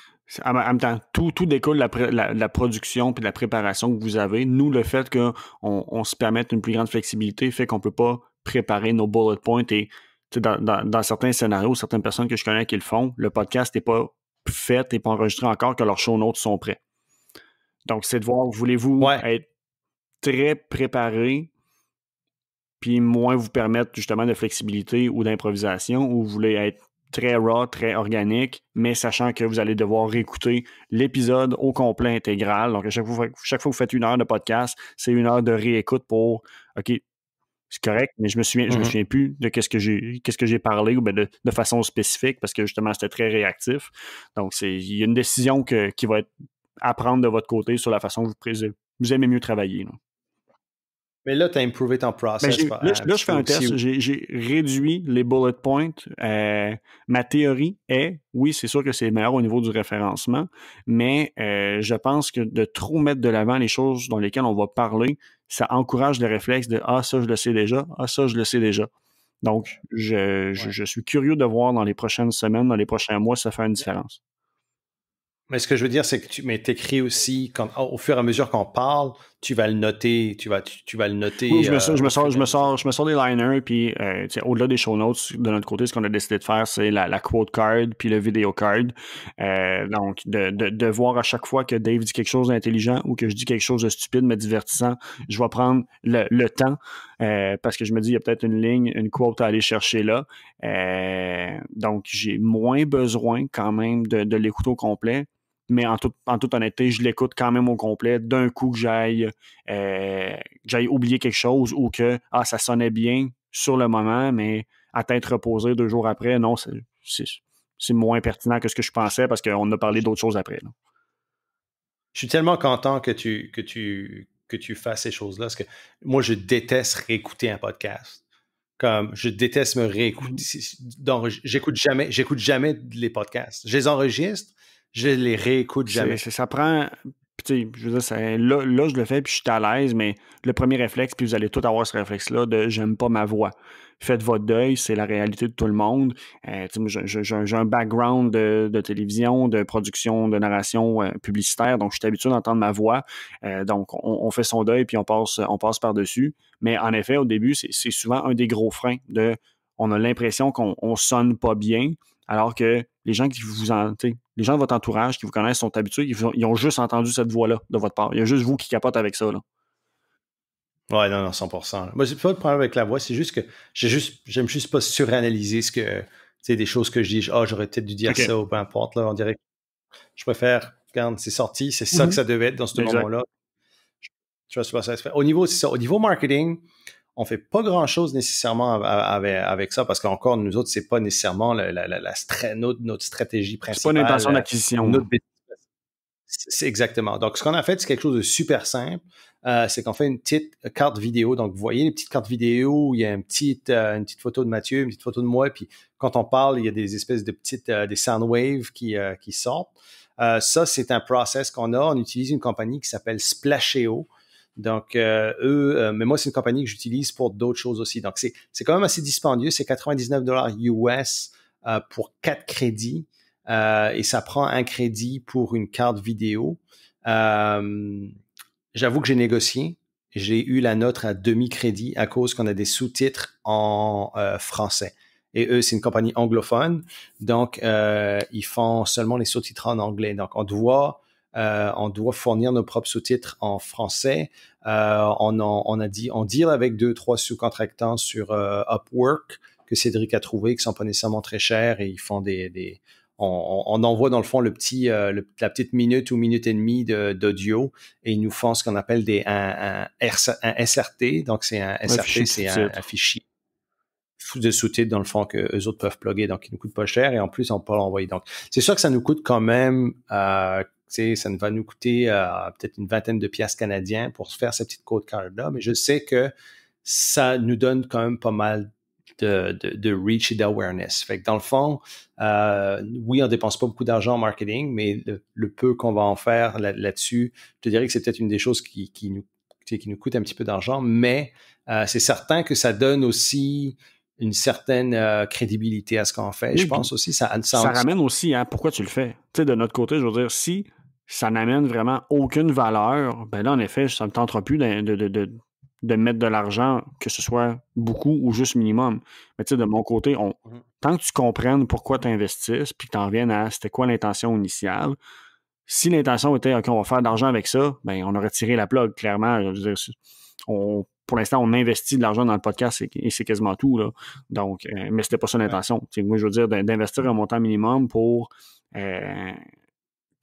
en même temps, tout, découle de la, production et de la préparation que vous avez. Nous, le fait qu'on on se permette une plus grande flexibilité fait qu'on ne peut pas préparer nos bullet points et dans, dans, certains scénarios, certaines personnes que je connais qui le font, le podcast n'est pas faites et pas enregistrer encore, que leurs show notes sont prêts. Donc, c'est de voir, voulez-vous être très préparé, puis moins vous permettre justement de flexibilité ou d'improvisation, ou vous voulez être très raw, très organique, mais sachant que vous allez devoir réécouter l'épisode au complet intégral. Donc, à chaque fois, chaque fois que vous faites une heure de podcast, c'est une heure de réécoute pour, OK, c'est correct, mais je me souviens, me mmh souviens plus de qu'est-ce que j'ai qu'est-ce que j'ai parlé ou ben, de, façon spécifique parce que justement c'était très réactif. Donc c'est il y a une décision qui va être à prendre de votre côté sur la façon que vous, aimez mieux travailler. Mais là, tu as improuvé ton ben, process. là, je fais un test. J'ai réduit les bullet points. Euh, ma théorie est, oui, c'est sûr que c'est meilleur au niveau du référencement, mais euh, je pense que de trop mettre de l'avant les choses dans lesquelles on va parler, ça encourage le réflexe de Ah, ça, je le sais déjà, ah, ça, je le sais déjà. Donc, je, je, suis curieux de voir dans les prochaines semaines, dans les prochains mois, ça fait une différence. Mais ce que je veux dire, c'est que tu écrit aussi, quand, au fur et à mesure qu'on parle, tu vas le noter, tu vas, tu, vas le noter. je, me, euh, sors, je, me sors, je me sors des liners, puis euh, au-delà des show notes, de notre côté, ce qu'on a décidé de faire, c'est la, quote card, puis le vidéo card. Euh, donc, de, voir à chaque fois que Dave dit quelque chose d'intelligent ou que je dis quelque chose de stupide mais divertissant, je vais prendre le, temps parce que je me dis, il y a peut-être une ligne, une quote à aller chercher là. donc, j'ai moins besoin quand même de, de l'écouter au complet mais en, tout, en toute honnêteté, je l'écoute quand même au complet. D'un coup que euh, j'aille oublier quelque chose ou que ah, ça sonnait bien sur le moment, mais à tête reposée deux jours après, non, c'est moins pertinent que ce que je pensais parce qu'on a parlé d'autres choses après. Je suis tellement content que tu, que tu, que tu fasses ces choses-là parce que moi, je déteste réécouter un podcast. Comme je déteste me réécouter. J'écoute jamais, j'écoute jamais les podcasts. Je les enregistre je les réécoute jamais. Ça prend. je veux dire, là, je le fais, puis je suis à l'aise, mais le premier réflexe, puis vous allez tous avoir ce réflexe-là de j'aime pas ma voix. Faites votre deuil, c'est la réalité de tout le monde. Euh, j'ai un background de, télévision, de production, de narration euh, publicitaire, donc je suis habitué d'entendre ma voix. Euh, donc, on, fait son deuil, puis on passe, on passe par-dessus. Mais en effet, au début, c'est souvent un des gros freins de on a l'impression qu'on sonne pas bien, alors que les gens qui vous les gens de votre entourage qui vous connaissent sont habitués, ils, ont juste entendu cette voix-là de votre part. Il y a juste vous qui capote avec ça. Là. Ouais, non, non, 100%. Moi, c'est pas le problème avec la voix, c'est juste que j'ai juste, j'aime juste pas suranalyser ce que, tu des choses que je dis, ah, j'aurais peut-être dû dire ça ou peu importe, là, on dirait. Je préfère, regarde, c'est sorti, c'est ça mm-hmm. que ça devait être dans ce moment-là. tu vois, Au niveau, ça, au niveau marketing, on fait pas grand chose nécessairement avec, ça parce qu'encore nous autres c'est pas nécessairement la, notre, stratégie principale. C'est pas une intention euh, d'acquisition. C'est exactement. Donc ce qu'on a fait c'est quelque chose de super simple. Euh, c'est qu'on fait une petite carte vidéo. Donc vous voyez les petites cartes vidéo où il y a une petite euh, une petite photo de Mathieu, une petite photo de moi, puis quand on parle il y a des espèces de petites des soundwaves qui qui sortent. ça c'est un process qu'on a. On utilise une compagnie qui s'appelle Splasheo donc, euh, eux, euh, mais moi, c'est une compagnie que j'utilise pour d'autres choses aussi. Donc, c'est quand même assez dispendieux. C'est 99 dollars US euh, pour quatre crédits et ça prend un crédit pour une carte vidéo. J'avoue que j'ai négocié. J'ai eu la nôtre à demi-crédit à cause qu'on a des sous-titres en français. Et eux, c'est une compagnie anglophone. Donc, ils font seulement les sous-titres en anglais. Donc, on doit euh, on doit fournir nos propres sous-titres en français. Euh, on, a dit, on deal avec deux, trois sous-contractants sur euh, Upwork que Cédric a trouvé, qui sont pas nécessairement très chers et ils font des, on, envoie dans le fond le petit, la petite minute ou minute et demie d'audio et ils nous font ce qu'on appelle des, un, SRT. Donc, c'est un SRT, c'est un, fichier de sous-titres dans le fond que eux autres peuvent plugger. Donc, ils nous coûtent pas cher et en plus, on peut l'envoyer. Donc, c'est sûr que ça nous coûte quand même euh, ça ne va nous coûter euh, peut-être une vingtaine de pièces canadiens pour faire cette petite code card-là, mais je sais que ça nous donne quand même pas mal de, reach et d'awareness. Fait que dans le fond, euh, oui, on dépense pas beaucoup d'argent en marketing, mais le, peu qu'on va en faire là-dessus, je te dirais que c'est peut-être une des choses qui, nous, qui coûte un petit peu d'argent, mais euh, c'est certain que ça donne aussi une certaine crédibilité à ce qu'on fait. je pense aussi ça, ça, ça ramène aussi à hein, pourquoi tu le fais. Tu sais, de notre côté, je veux dire, si ça n'amène vraiment aucune valeur, ben là, en effet, ça ne me tentera plus de, mettre de l'argent, que ce soit beaucoup ou juste minimum. Mais tu sais, de mon côté, mmh. tant que tu comprennes pourquoi tu investisses, puis que tu en viennes à c'était quoi l'intention initiale, si l'intention était OK, on va faire de l'argent avec ça, ben on aurait tiré la plug, clairement. pour l'instant, on investit de l'argent dans le podcast et, c'est quasiment tout. Là. Donc, n'était euh, mais c'était pas ça l'intention. Moi, je veux dire, d'investir un montant minimum pour euh,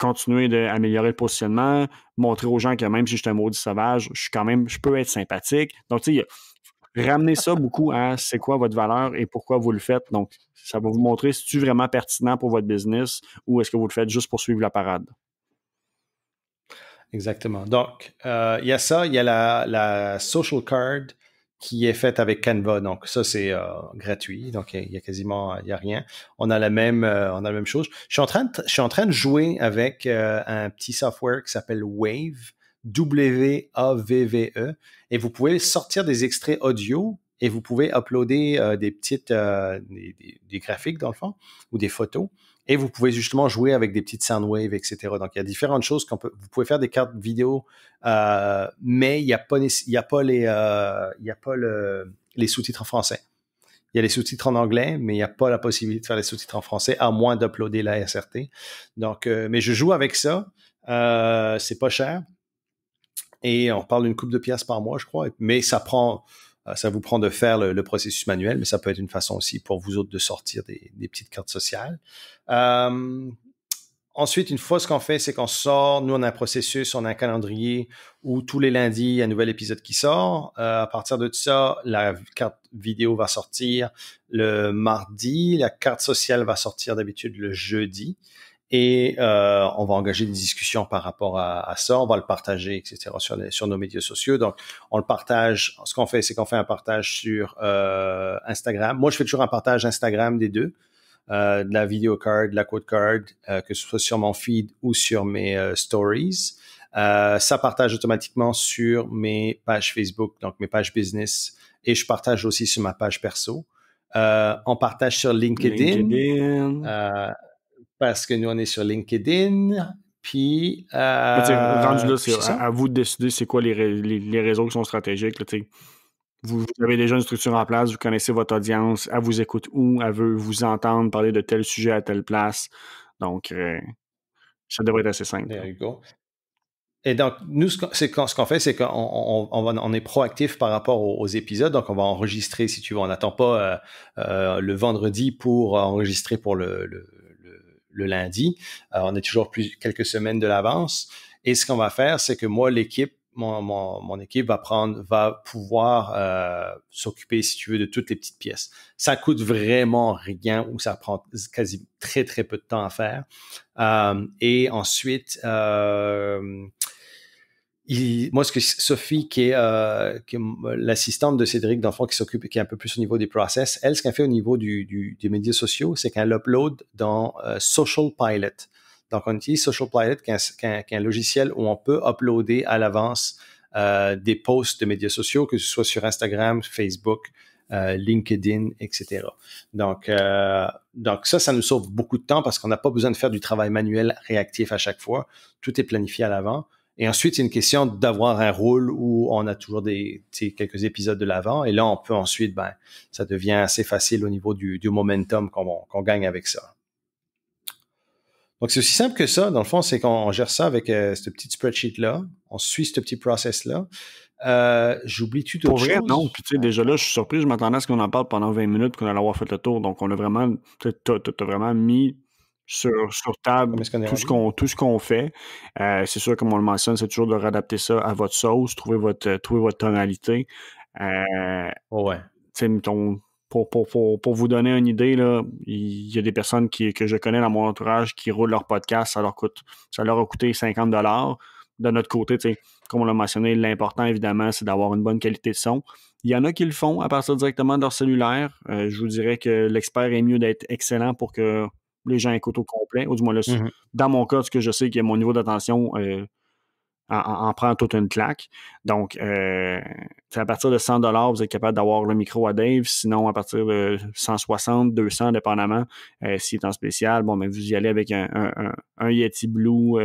continuer d'améliorer le positionnement, montrer aux gens que même si je suis un maudit sauvage, je suis quand même, je peux être sympathique. Donc, tu sais, ramenez ça beaucoup à c'est quoi votre valeur et pourquoi vous le faites. Donc, ça va vous montrer si es vraiment pertinent pour votre business ou est-ce que vous le faites juste pour suivre la parade. Exactement. Donc, euh, il y a ça, il y a la, la social card, qui est faite avec Canva. Donc ça c'est euh, gratuit, donc il y, a quasiment il y a rien. On a la même euh, on a la même chose. Je suis en train de, je suis en train de jouer avec euh, un petit software qui s'appelle Wave, W A V V E et vous pouvez sortir des extraits audio et vous pouvez uploader des petites des, des, graphiques dans le fond ou des photos et vous pouvez justement jouer avec des petites soundwaves, etc. Donc, il y a différentes choses qu'on Vous pouvez faire des cartes vidéo, euh, mais il n'y a pas, a pas euh, les, sous-titres en français. Il y a les sous-titres en anglais, mais il n'y a pas la possibilité de faire les sous-titres en français à moins d'uploader la SRT. Donc, euh, mais je joue avec ça. c'est pas cher. Et on parle d'une coupe de pièces par mois, je crois. Mais ça prend euh, ça vous prend de faire le, processus manuel, mais ça peut être une façon aussi pour vous autres de sortir des, petites cartes sociales. Euh, ensuite, une fois ce qu'on fait, c'est qu'on sort, nous on a un processus, on a un calendrier où tous les lundis, il y a un nouvel épisode qui sort. Euh, à partir de ça, la carte vidéo va sortir le mardi, la carte sociale va sortir d'habitude le jeudi et euh, on va engager des discussions par rapport à, ça, on va le partager, etc. sur, sur nos médias sociaux. Donc, on le partage. Ce qu'on fait, c'est qu'on fait un partage sur euh, Instagram. Moi, je fais toujours un partage Instagram des deux, euh, de la vidéo card, la quote card, que ce soit sur mon feed ou sur mes stories. ça partage automatiquement sur mes pages Facebook, donc mes pages business, et je partage aussi sur ma page perso. on partage sur LinkedIn. LinkedIn parce que nous, on est sur LinkedIn. Puis. Euh, c'est à, vous de décider c'est quoi les, réseaux qui sont stratégiques. vous, avez déjà une structure en place, vous connaissez votre audience, elle vous écoute où, elle veut vous entendre parler de tel sujet à telle place. Donc, euh, ça devrait être assez simple. There you go. Et donc, nous, ce qu'on ce fait, c'est qu'on on, est proactif par rapport aux, épisodes. Donc, on va enregistrer, si tu veux. On n'attend pas euh, le vendredi pour enregistrer pour le, le lundi. Euh, on est toujours plus quelques semaines de l'avance. Et ce qu'on va faire, c'est que moi, l'équipe, mon, équipe va prendre, va pouvoir euh, s'occuper, si tu veux, de toutes les petites pièces. Ça coûte vraiment rien ou ça prend quasi très très peu de temps à faire. Euh, et ensuite, moi, ce que Sophie, qui est, euh, l'assistante de Cédric, d'enfant qui s'occupe, qui est un peu plus au niveau des process, elle, ce qu'elle fait au niveau des médias sociaux, c'est qu'elle upload dans euh, Social Pilot. Donc, on utilise Social Pilot, qui est, un, logiciel où on peut uploader à l'avance euh, des posts de médias sociaux, que ce soit sur Instagram, Facebook, LinkedIn, etc. Donc, donc ça, ça nous sauve beaucoup de temps parce qu'on n'a pas besoin de faire du travail manuel réactif à chaque fois. Tout est planifié à l'avant. Et ensuite, c'est une question d'avoir un rôle où on a toujours quelques épisodes de l'avant. Et là, on peut ensuite, ben, ça devient assez facile au niveau du, momentum qu'on gagne avec ça. Donc, c'est aussi simple que ça. Dans le fond, c'est qu'on gère ça avec euh, ce petit spreadsheet-là. On suit ce petit process-là. Euh, j'oublie tout Pour vrai, non. tu sais, déjà là, je suis surpris. Je m'attendais à ce qu'on en parle pendant 20 minutes, qu'on allait avoir fait le tour. Donc, on a vraiment, tu as, vraiment mis sur, table tout ce qu'on tout ce qu'on fait. Euh, c'est sûr, comme on le mentionne, c'est toujours de réadapter ça à votre sauce, trouver votre euh, trouver votre tonalité. Euh, pour, vous donner une idée, il y a des personnes qui, que je connais dans mon entourage qui roulent leur podcast, ça leur coûte, ça leur a coûté 50 dollars. De notre côté, comme on l'a mentionné, l'important évidemment, c'est d'avoir une bonne qualité de son. Il y en a qui le font à partir directement de leur cellulaire. je vous dirais que l'expert est mieux d'être excellent pour que les gens écoutent au complet, ou du moins là, mm-hmm. dans mon cas, ce que je sais, que mon niveau d'attention euh, en, prend toute une claque. Donc, euh, à partir de 100 vous êtes capable d'avoir le micro à Dave. Sinon, à partir de 160, 200, dépendamment, si euh, s'il est en spécial, bon, mais ben, vous y allez avec un Yeti Blue,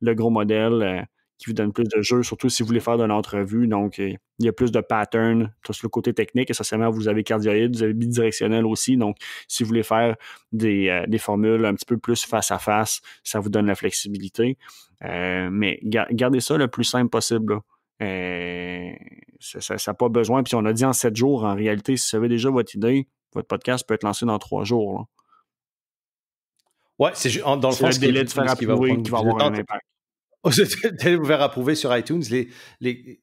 le gros modèle qui vous donne plus de jeu, surtout si vous voulez faire de l'entrevue. Donc, il y a plus de patterns sur le côté technique. Essentiellement, vous avez cardioïde, vous avez bidirectionnel aussi. Donc, si vous voulez faire des, euh, formules un petit peu plus face à face, ça vous donne la flexibilité. Euh, mais gardez ça le plus simple possible. Euh, ça n'a pas besoin. Puis on a dit en sept jours, en réalité, si vous avez déjà votre idée, votre podcast peut être lancé dans trois jours. Ouais, c'est dans le fond délai de faire qui va avoir un impact. Oh, vous faire approuver sur iTunes. Les,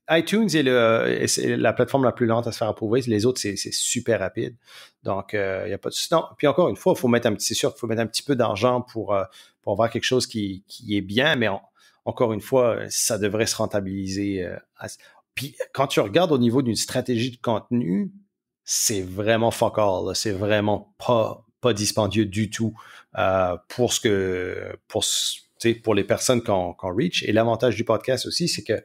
iTunes est, le, euh, la plateforme la plus lente à se faire approuver. Les autres, c'est super rapide. Donc, il euh, n'y a pas de non, Puis encore une fois, faut mettre un petit, c'est sûr qu'il faut mettre un petit peu d'argent pour, euh, pour avoir quelque chose qui, est bien, mais encore une fois, ça devrait se rentabiliser. puis quand tu regardes au niveau d'une stratégie de contenu, c'est vraiment fuck all. C'est vraiment pas, dispendieux du tout pour ce que. Pour pour les personnes qu'on reach. Et l'avantage du podcast aussi, c'est que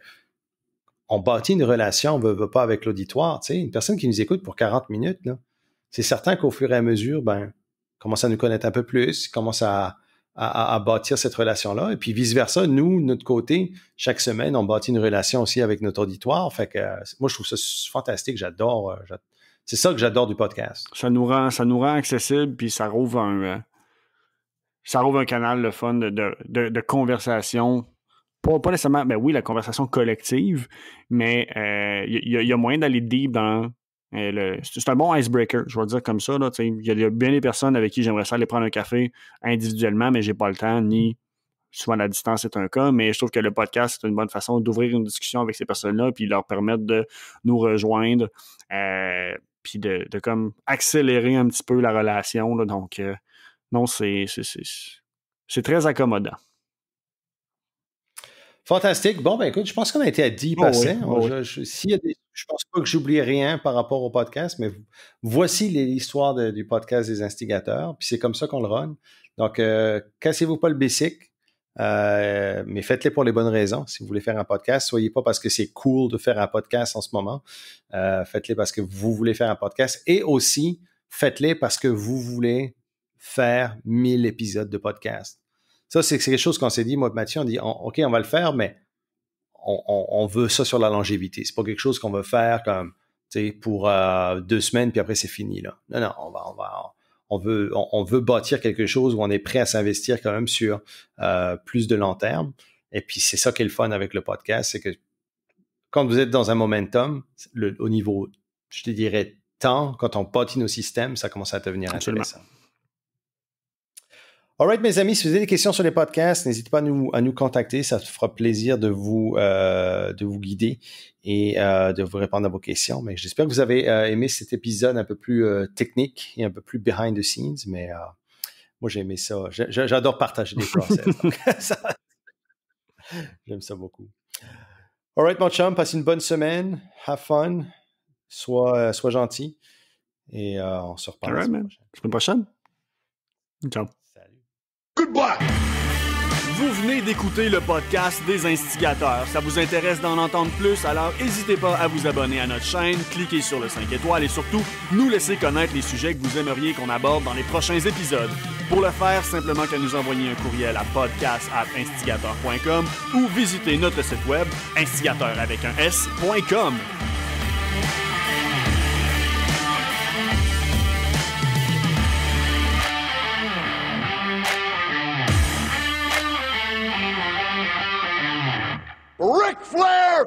on bâtit une relation, on ne veut pas avec l'auditoire. Une personne qui nous écoute pour 40 minutes, c'est certain qu'au fur et à mesure, ben, commence à nous connaître un peu plus, commence à, à, bâtir cette relation-là. Et puis vice-versa, nous, de notre côté, chaque semaine, on bâtit une relation aussi avec notre auditoire. Fait que moi, je trouve ça fantastique, j'adore. Euh, c'est ça que j'adore du podcast. Ça nous rend, ça nous rend accessible, puis ça rouvre un, hein ça rouvre un canal le fun de, conversation. Pas, pas, nécessairement, mais ben oui, la conversation collective, mais euh, il y, a moyen d'aller deep dans. Euh, le, c'est un bon icebreaker, je vais dire comme ça. Il y, a bien des personnes avec qui j'aimerais ça aller prendre un café individuellement, mais j'ai pas le temps, ni souvent la distance est un cas, mais je trouve que le podcast, c'est une bonne façon d'ouvrir une discussion avec ces personnes-là, puis leur permettre de nous rejoindre, euh, puis de, comme accélérer un petit peu la relation. donc, non, c'est très accommodant. Fantastique. Bon, ben écoute, je pense qu'on a été à 10 ah passés. Ah je, pense pas que j'oublie rien par rapport au podcast, mais voici l'histoire du podcast des instigateurs. Puis c'est comme ça qu'on le run. Donc, euh, cassez-vous pas le bicycle, euh, mais faites-les pour les bonnes raisons. Si vous voulez faire un podcast, soyez pas parce que c'est cool de faire un podcast en ce moment. Euh, faites-les parce que vous voulez faire un podcast et aussi faites-les parce que vous voulez faire 1000 épisodes de podcast. Ça, c'est quelque chose qu'on s'est dit, moi et Mathieu, on dit, OK, on va le faire, mais on, veut ça sur la longévité. C'est pas quelque chose qu'on veut faire comme, tu sais, pour euh, deux semaines, puis après, c'est fini, là. Non, non, on va, on va, on veut, on, veut bâtir quelque chose où on est prêt à s'investir quand même sur euh, plus de long terme. Et puis, c'est ça qui est le fun avec le podcast, c'est que quand vous êtes dans un momentum, au niveau, je te dirais, temps, quand on patine nos systèmes, ça commence à devenir Absolument. intéressant right, mes amis, si vous avez des questions sur les podcasts, n'hésitez pas à nous, à nous contacter. Ça fera plaisir de vous, euh, de vous guider et euh, de vous répondre à vos questions. Mais j'espère que vous avez euh, aimé cet épisode un peu plus technique et un peu plus behind the scenes. Mais moi, j'ai aimé ça. J'adore partager des process. J'aime ça beaucoup. right, mon chum, passe une bonne semaine. Have fun. Sois, gentil. Et on se reparle. la prochaine. prochaine. Ciao bois! Vous venez d'écouter le podcast des instigateurs. Ça vous intéresse d'en entendre plus, alors n'hésitez pas à vous abonner à notre chaîne, cliquez sur le 5 étoiles et surtout, nous laisser connaître les sujets que vous aimeriez qu'on aborde dans les prochains épisodes. Pour le faire, simplement que nous envoyer un courriel à podcast.instigateur.com ou visiter notre site web instigateur avec un S.com. Ric Flair!